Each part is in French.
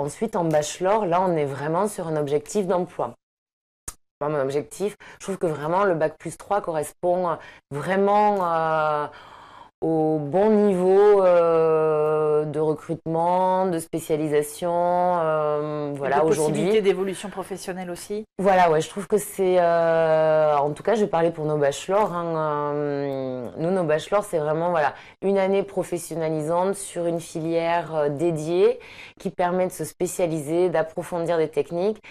Ensuite, en bachelor, là, on est vraiment sur un objectif d'emploi. Moi, mon objectif, je trouve que vraiment le bac plus 3 correspond vraiment... Euh, au bon niveau euh, de recrutement, de spécialisation, euh, voilà aujourd'hui. Possibilité d'évolution professionnelle aussi. Voilà, ouais, je trouve que c'est, euh, en tout cas, je vais parler pour nos bachelors. Hein, nous, nos bachelors, c'est vraiment voilà une année professionnalisante sur une filière dédiée qui permet de se spécialiser, d'approfondir des techniques,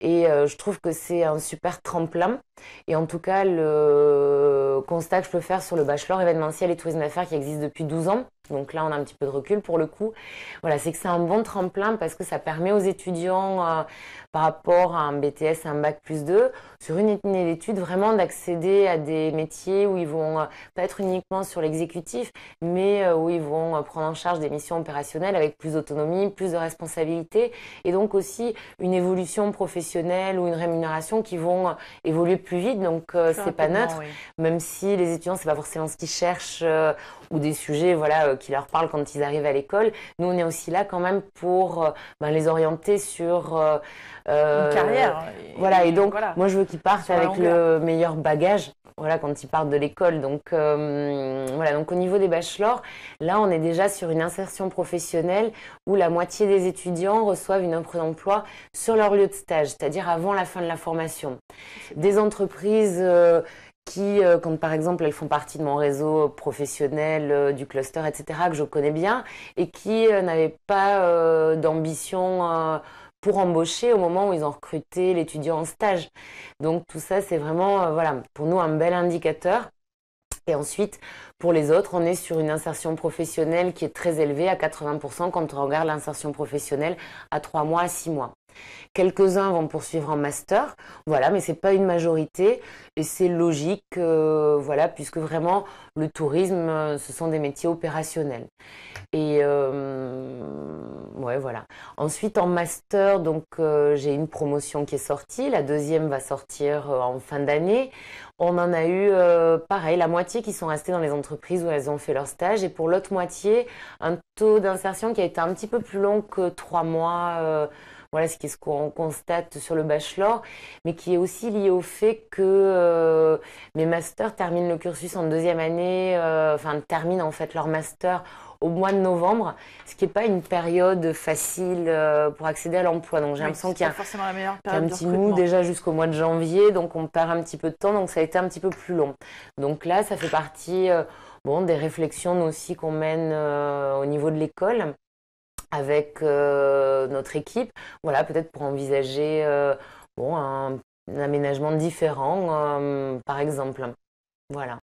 et je trouve que c'est un super tremplin. Et en tout cas, le constat que je peux faire sur le bachelor événementiel et tourisme d'affaires qui existe depuis 12 ans. Donc là, on a un petit peu de recul pour le coup. Voilà, c'est que c'est un bon tremplin parce que ça permet aux étudiants, euh, par rapport à un BTS, un bac plus 2, sur une année d'études, vraiment d'accéder à des métiers où ils vont euh, pas être uniquement sur l'exécutif, mais euh, où ils vont prendre en charge des missions opérationnelles avec plus d'autonomie, plus de responsabilité, et donc aussi une évolution professionnelle ou une rémunération qui vont évoluer plus vite. Donc c'est pas neutre, même si les étudiants, c'est pas forcément ce qu'ils cherchent ou des sujets, voilà qui leur parle quand ils arrivent à l'école. Nous, on est aussi là quand même pour euh, ben, les orienter sur euh, euh, une carrière. voilà, et donc moi, je veux qu'ils partent avec le meilleur bagage. Voilà, quand ils partent de l'école. Donc, voilà, donc au niveau des bachelors, là, on est déjà sur une insertion professionnelle où la moitié des étudiants reçoivent une offre d'emploi sur leur lieu de stage, c'est-à-dire avant la fin de la formation. Des entreprises qui, euh, quand par exemple elles font partie de mon réseau professionnel, euh, du cluster, etc., que je connais bien, et qui euh, n'avaient pas d'ambition pour embaucher au moment où ils ont recruté l'étudiant en stage. Donc tout ça, c'est vraiment, voilà, pour nous un bel indicateur. Et ensuite, pour les autres, on est sur une insertion professionnelle qui est très élevée à 80% quand on regarde l'insertion professionnelle à 3 mois à 6 mois. Quelques-uns vont poursuivre en master, voilà, mais n'est pas une majorité et c'est logique, euh, voilà, puisque vraiment le tourisme, euh, ce sont des métiers opérationnels. Et euh, ouais, voilà. Ensuite en master, donc j'ai une promotion qui est sortie, la deuxième va sortir en fin d'année. On en a eu pareil, la moitié qui sont restées dans les entreprises où elles ont fait leur stage et pour l'autre moitié, un taux d'insertion qui a été un petit peu plus long que trois mois voilà ce qu'on constate sur le bachelor, mais qui est aussi lié au fait que euh, mes masters terminent le cursus en deuxième année, euh, enfin terminent en fait leur master au mois de novembre, ce qui n'est pas une période facile euh, pour accéder à l'emploi. Donc j'ai l'impression qu'il y a un petit mou déjà jusqu'au mois de janvier, donc on perd un petit peu de temps, donc ça a été un petit peu plus long. Donc là, ça fait partie des réflexions aussi qu'on mène au niveau de l'école avec euh, notre équipe. Voilà, peut-être pour envisager euh, un, un, aménagement différent, euh, par exemple. Voilà.